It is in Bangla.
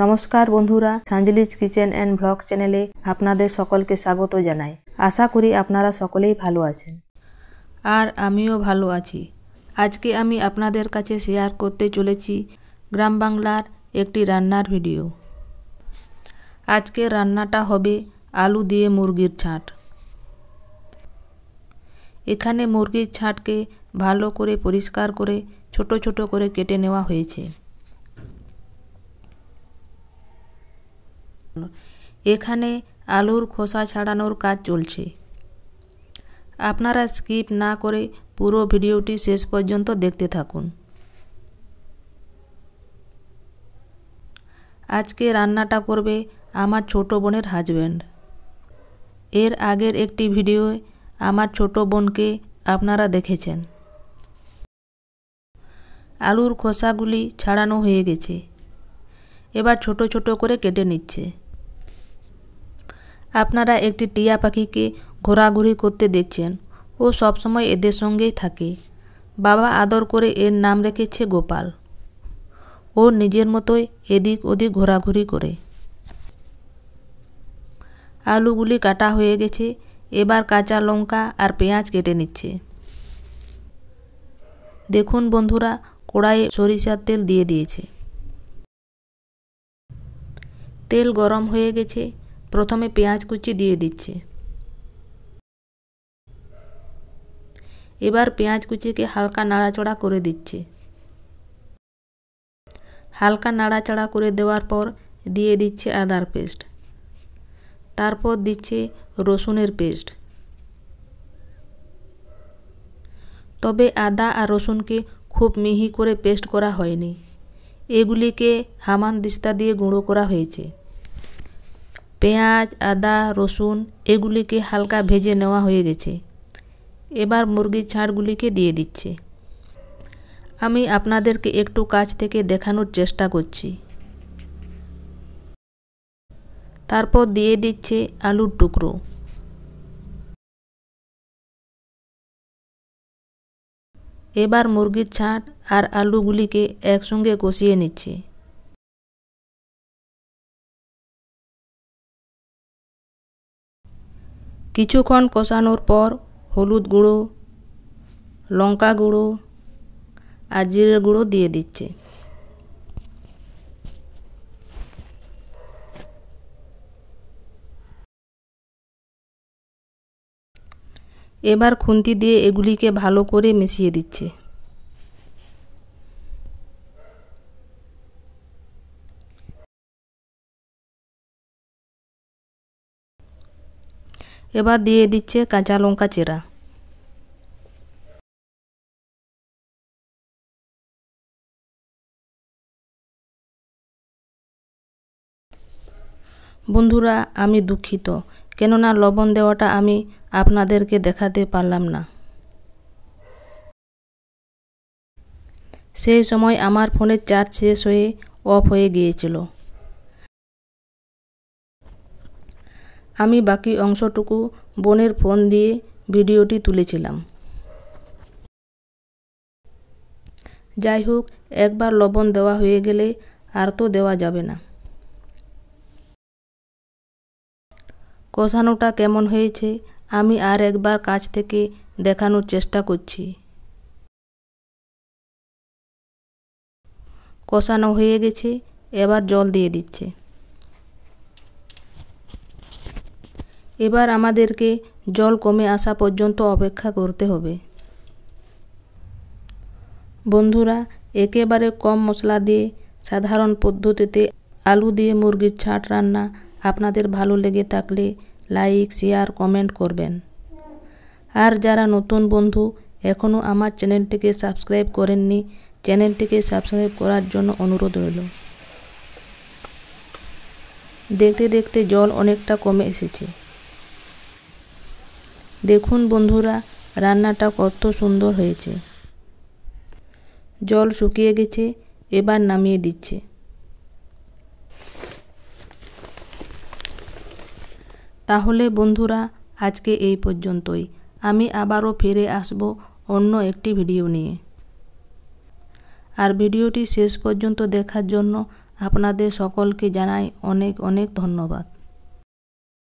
নমস্কার বন্ধুরা সাঞ্জলিজ কিচেন অ্যান্ড ব্লগ চ্যানেলে আপনাদের সকলকে স্বাগত জানাই আশা করি আপনারা সকলেই ভালো আছেন আর আমিও ভালো আছি আজকে আমি আপনাদের কাছে শেয়ার করতে চলেছি গ্রাম বাংলার একটি রান্নার ভিডিও আজকে রান্নাটা হবে আলু দিয়ে মুরগির ছাঁট এখানে মুরগির ছাঁটকে ভালো করে পরিষ্কার করে ছোট ছোট করে কেটে নেওয়া হয়েছে এখানে আলুর খোসা ছাড়ানোর কাজ চলছে আপনারা স্কিপ না করে পুরো ভিডিওটি শেষ পর্যন্ত দেখতে থাকুন আজকে রান্নাটা করবে আমার ছোট বোনের হাজব্যান্ড এর আগের একটি ভিডিও আমার ছোট বোনকে আপনারা দেখেছেন আলুর খোসাগুলি ছাড়ানো হয়ে গেছে এবার ছোট ছোট করে কেটে নিচ্ছে আপনারা একটি টিয়া পাখিকে ঘোরাঘুরি করতে দেখছেন ও সবসময় এদের সঙ্গেই থাকে বাবা আদর করে এর নাম রেখেছে গোপাল ও নিজের মতোই এদিক ওদিক ঘোরাঘুরি করে আলুগুলি কাটা হয়ে গেছে এবার কাঁচা লঙ্কা আর পেঁয়াজ কেটে নিচ্ছে দেখুন বন্ধুরা কড়াইয়ে সরিষার তেল দিয়ে দিয়েছে তেল গরম হয়ে গেছে প্রথমে পেঁয়াজ কুচি দিয়ে দিচ্ছে এবার পেঁয়াজ কুচিকে হালকা নাড়াচড়া করে দিচ্ছে হালকা নাড়াচাড়া করে দেওয়ার পর দিয়ে দিচ্ছে আদার পেস্ট তারপর দিচ্ছে রসুনের পেস্ট তবে আদা আর রসুনকে খুব মিহি করে পেস্ট করা হয়নি এগুলিকে হামান দিস্তা দিয়ে গুঁড়ো করা হয়েছে পেঁয়াজ আদা রসুন এগুলিকে হালকা ভেজে নেওয়া হয়ে গেছে এবার মুরগির ছাড়গুলিকে দিয়ে দিচ্ছে আমি আপনাদেরকে একটু কাছ থেকে দেখানোর চেষ্টা করছি তারপর দিয়ে দিচ্ছে আলুর টুকরো এবার মুরগির ছাঁট আর আলুগুলিকে একসঙ্গে কষিয়ে নিচ্ছে কিছুক্ষণ কষানোর পর হলুদ গুঁড়ো লঙ্কা গুঁড়ো আর জিরের গুঁড়ো দিয়ে দিচ্ছে এবার খুন্তি দিয়ে এগুলিকে ভালো করে মিশিয়ে দিচ্ছে এবার দিয়ে দিচ্ছে কাঁচা লঙ্কা চেরা বন্ধুরা আমি দুঃখিত কেননা লবণ দেওয়াটা আমি আপনাদেরকে দেখাতে পারলাম না সেই সময় আমার ফোনের চার্জ শেষ হয়ে অফ হয়ে গিয়েছিল আমি বাকি অংশটুকু বোনের ফোন দিয়ে ভিডিওটি তুলেছিলাম যাই হোক একবার লবণ দেওয়া হয়ে গেলে আর তো দেওয়া যাবে না কষানোটা কেমন হয়েছে আমি আর একবার কাছ থেকে দেখানোর চেষ্টা করছি কষানো হয়ে গেছে এবার জল দিয়ে দিচ্ছে এবার আমাদেরকে জল কমে আসা পর্যন্ত অপেক্ষা করতে হবে বন্ধুরা একেবারে কম মশলা দিয়ে সাধারণ পদ্ধতিতে আলু দিয়ে মুরগির ছাট রান্না আপনাদের ভালো লেগে থাকলে লাইক শেয়ার কমেন্ট করবেন আর যারা নতুন বন্ধু এখনও আমার চ্যানেলটিকে সাবস্ক্রাইব করেননি চ্যানেলটিকে সাবস্ক্রাইব করার জন্য অনুরোধ রইল দেখতে দেখতে জল অনেকটা কমে এসেছে দেখুন বন্ধুরা রান্নাটা কত সুন্দর হয়েছে জল শুকিয়ে গেছে এবার নামিয়ে দিচ্ছে তাহলে বন্ধুরা আজকে এই পর্যন্তই আমি আবারও ফিরে আসব অন্য একটি ভিডিও নিয়ে আর ভিডিওটি শেষ পর্যন্ত দেখার জন্য আপনাদের সকলকে জানাই অনেক অনেক ধন্যবাদ